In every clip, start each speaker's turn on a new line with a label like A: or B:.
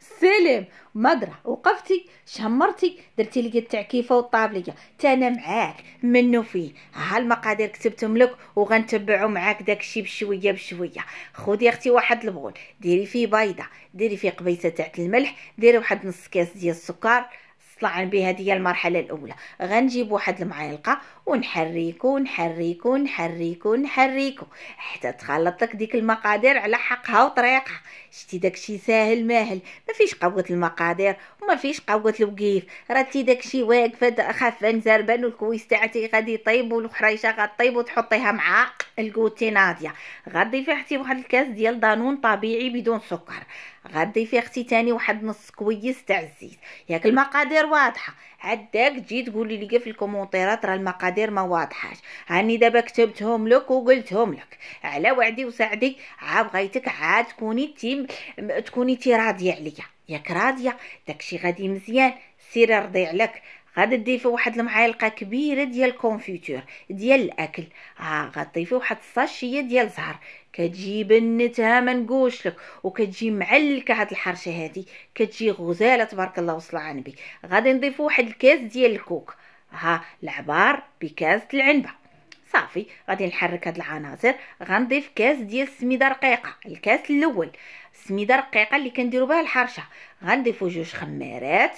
A: سلم مدرة وقفتي شمرتي درتي لي التعكيفه والطابليه تا انا معاك منو فيه ها المقادير كتبتهم لك وغنتبعو معاك داكشي بشويه بشويه خدي اختي واحد البغول ديري فيه بيضه ديري فيه قبيسه تاع الملح ديري واحد نص كاس ديال السكر طلعنا بها هذه هي المرحله الاولى غنجيب واحد المعلقه ونحركو نحركو نحركو نحركو حتى تخلط لك ديك المقادير على حقها وطريقها شتي داكشي ساهل ماهل ما فيش قوه المقادير وما فيش قوه الوقيف راتي داكشي واقفه خفان زربان والكويس تاعتي غادي يطيب والحريشه غطيب وتحطيها مع الكوتي ناضيه غادي فيها حتي واحد الكاس ديال دانون طبيعي بدون سكر في اختي تاني واحد نص كويس تاع الزيت ياك إيه. المقادير واضحه عداك تجي تقولي لي في الكومونتيرات راه المقادير ما واضحاش هاني دابا كتبتهم لك وقلتهم لك على وعدي وسعدي عا بغيتك عاد تكوني تيم تكوني تي راضيه عليا ياك راضيه داكشي غادي مزيان سير رضي عليك غادي تضيفي واحد المعالقه كبيره ديال الكونفيتور ديال الاكل ها آه غتضيفي واحد الساشيه ديال الزهر كتجي بنتها ما نقولش لك وكتجي معلكه هاد الحرشه هادي كتجي غزاله تبارك الله وصلى على النبي غادي نضيفو واحد الكاس ديال الكوك ها آه العبار بكاس العنبه صافي غادي نحرك هاد العناصر غنضيف كاس ديال السميده رقيقه الكاس الاول سميده رقيقه اللي كنديروا بها الحرشه غنضيفوا جوج خمارات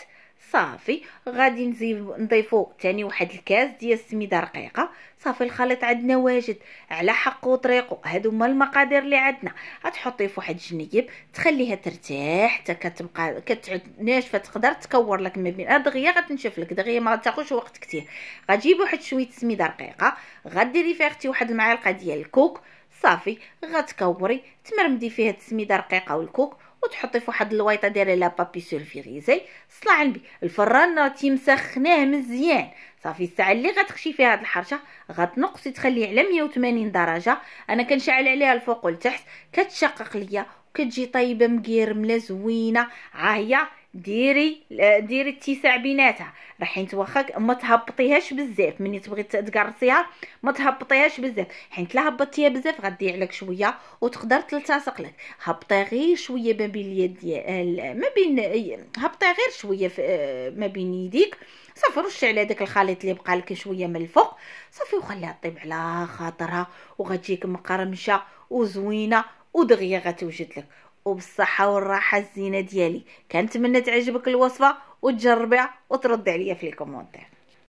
A: صافي غادي نضيفوا تاني واحد الكاس ديال السميده رقيقه صافي الخليط عندنا واجد على حقه وطريقه هادو هما المقادير اللي عندنا غتحطي فواحد الجنيب تخليها ترتاح حتى كتبقى كتعد ناشفه تقدر تكور لك ما بين دغيا غتنشف لك دغيا ما تاخذش وقت كتير غتجيبي واحد شويه سميده رقيقه غديري فيها اختي واحد المعلقه ديال الكوك صافي غتكوري تمرمدي فيه التسميده رقيقه والكوك وتحطي فواحد الويطه دايره لا بابي سولفيغيزي صلا علبي الفران راه تيمسخناه مزيان صافي الساعه اللي غتخشي فيها هاد الحرشه غتنقصي تخليه على 180 درجه انا كنشعل عليها الفوق والتحت كتشقق ليا وكتجي طيبه مقيرمله زوينه عاهيه ديري ديري اتساع بيناتها راح توخا ما تهبطيهاش بزاف ملي تبغي تقرصيها ما تهبطيهاش بزاف حيت لا هبطتيها بزاف غدي عليك شويه وتقدر تلتصق لك هبطي غير شويه ما بين اليد ما بين هبطي غير شويه ما بين يديك صافي رشي على داك الخليط اللي بقى لك شويه من الفوق صافي وخليها طيب على خاطرها وغتجيك مقرمشه وزوينه ودغيا غتوجد لك وبالصحة والراحة الزينة ديالي كنتمنى تعجبك الوصفة وتجربيها وتردي عليا في الكومنتات